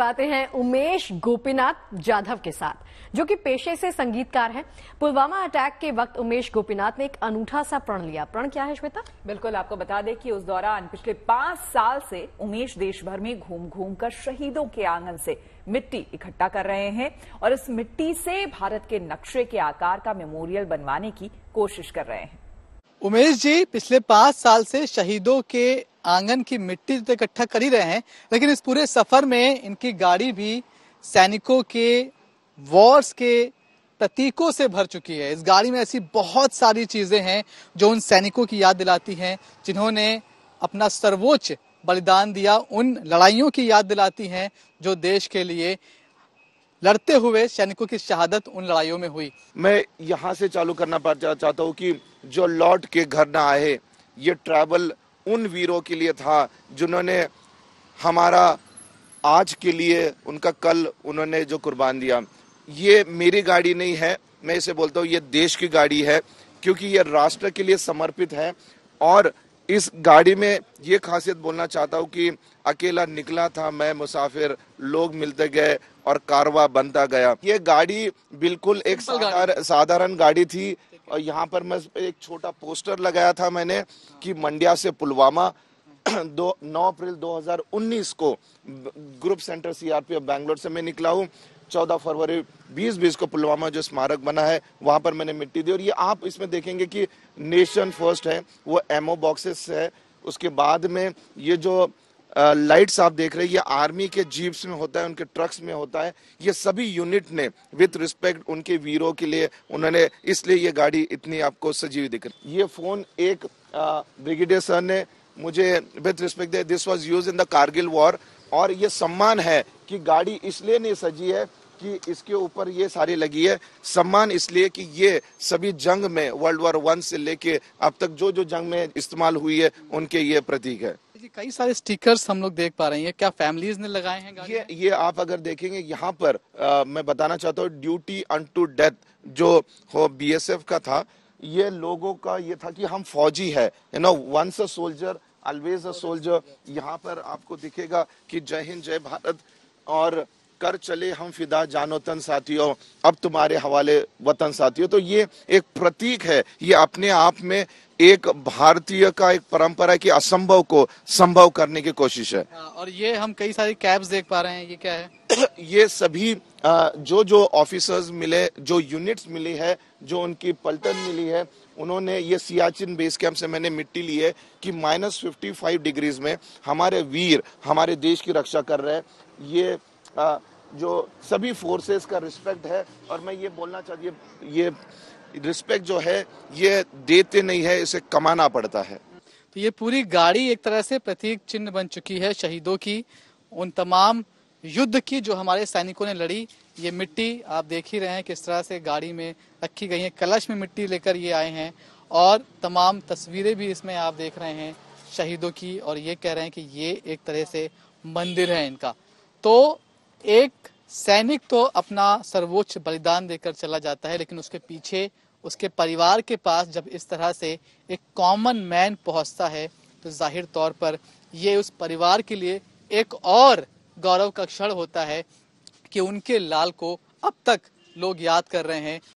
करवाते हैं उमेश गोपीनाथ जाधव के साथ जो कि पेशे से संगीतकार हैं पुलवामा अटैक के वक्त उमेश गोपीनाथ ने एक अनूठा सा प्रण लिया प्रण क्या है श्वेता बिल्कुल आपको बता दें कि उस दौरान पिछले पांच साल से उमेश देश भर में घूम घूम कर शहीदों के आंगन से मिट्टी इकट्ठा कर रहे हैं और इस मिट्टी से भारत के नक्शे के आकार का मेमोरियल बनवाने की कोशिश कर रहे हैं उमेश जी पिछले पांच साल से शहीदों के आंगन की मिट्टी तो इकट्ठा कर ही रहे हैं लेकिन इस पूरे सफर में इनकी गाड़ी भी सैनिकों के वॉर्स के प्रतीकों से भर चुकी है इस गाड़ी में ऐसी बहुत सारी चीज़ें हैं जो उन सैनिकों की याद दिलाती हैं जिन्होंने अपना सर्वोच्च बलिदान दिया उन लड़ाइयों की याद दिलाती हैं जो देश के लिए लड़ते हुए सैनिकों की शहादत उन लड़ाइयों में हुई मैं यहाँ से चालू करना चाहता हूँ कि जो लौट के घर ना आए ये ट्रैवल उन वीरों के लिए था जिन्होंने हमारा आज के लिए उनका कल उन्होंने जो कुर्बान दिया ये मेरी गाड़ी नहीं है मैं इसे बोलता हूँ ये देश की गाड़ी है क्योंकि ये राष्ट्र के लिए समर्पित है और इस गाड़ी में ये खासियत बोलना चाहता हूँ कि अकेला निकला था मैं मुसाफिर लोग मिलते गए और कारवा बनता गया ये गाड़ी बिल्कुल एक साधारण गाड़ी थी और यहाँ पर मैं एक छोटा पोस्टर लगाया था मैंने कि मंडिया से पुलवामा दो नौ अप्रैल 2019 को ग्रुप सेंटर सीआरपीएफ बैंगलोर से मैं निकला हूँ चौदह फरवरी बीस बीस को पुलवामा जो स्मारक बना है वहाँ पर मैंने मिट्टी दी और ये आप इसमें देखेंगे कि नेशन फर्स्ट है वो एमओ बॉक्सेस है उसके बाद में ये जो लाइट्स आप देख रहे हैं ये आर्मी के जीप्स में होता है उनके ट्रक्स में होता है ये सभी यूनिट ने विथ रिस्पेक्ट उनके वीरों के लिए उन्होंने इसलिए ये गाड़ी इतनी आपको सजीव दिख रही ये फोन एक ब्रिगेडियर सर ने मुझे विथ रिस्पेक्ट दिया this was use in the Kargil war और ये सम्मान है कि गाड़ी इसलिए नहीं सजी है कि इसके ऊपर ये सारी लगी है सम्मान इसलिए कि ये सभी जंग में वर्ल्ड वॉर वन से लेके अब तक जो जो जंग में इस्तेमाल हुई है उनके ये प्रतीक है जी कई सारे स्टिकर्स हम लोग देख पा रहे हैं क्या फैमिलीज ने लगाए हैं ये ये आप अगर देखेंगे यहाँ पर आ, मैं बताना चाहता हूँ ड्यूटी अन टू डेथ जो हो बीएसएफ का था ये लोगों का ये था कि हम फौजी है you know once a soldier always a soldier यहाँ पर आपको दिखेगा कि जय हिंद जय भारत और कर चले हम फिदा जानो तन साथियों अब तुम्हारे हवाले वतन साथियों तो ये एक प्रतीक है ये अपने आप में एक भारतीय का एक परंपरा की असंभव को संभव करने की कोशिश है हाँ, और ये हम कई सारी कैब्स देख पा रहे हैं ये क्या है ये सभी जो जो ऑफिसर्स मिले जो यूनिट्स मिली है जो उनकी पलटन मिली है उन्होंने ये सियाचिन बेस कैंप से मैंने मिट्टी ली है कि माइनस फिफ्टी फाइव डिग्रीज में हमारे वीर हमारे देश की रक्षा कर रहे हैं ये जो सभी फोर्सेस का रिस्पेक्ट है और मैं ये बोलना चाहती ये ये रिस्पेक्ट जो है ये देते नहीं है इसे कमाना पड़ता है तो ये पूरी गाड़ी एक तरह से प्रतीक चिन्ह बन चुकी है शहीदों की उन तमाम युद्ध की जो हमारे सैनिकों ने लड़ी ये मिट्टी आप देख ही रहे हैं किस तरह से गाड़ी में रखी गई है कलश में मिट्टी लेकर ये आए हैं और तमाम तस्वीरें भी इसमें आप देख रहे हैं शहीदों की और ये कह रहे हैं कि ये एक तरह से मंदिर है इनका तो एक सैनिक तो अपना सर्वोच्च बलिदान देकर चला जाता है लेकिन उसके पीछे उसके परिवार के पास जब इस तरह से एक कॉमन मैन पहुंचता है तो जाहिर तौर पर ये उस परिवार के लिए एक और गौरव का क्षण होता है कि उनके लाल को अब तक लोग याद कर रहे हैं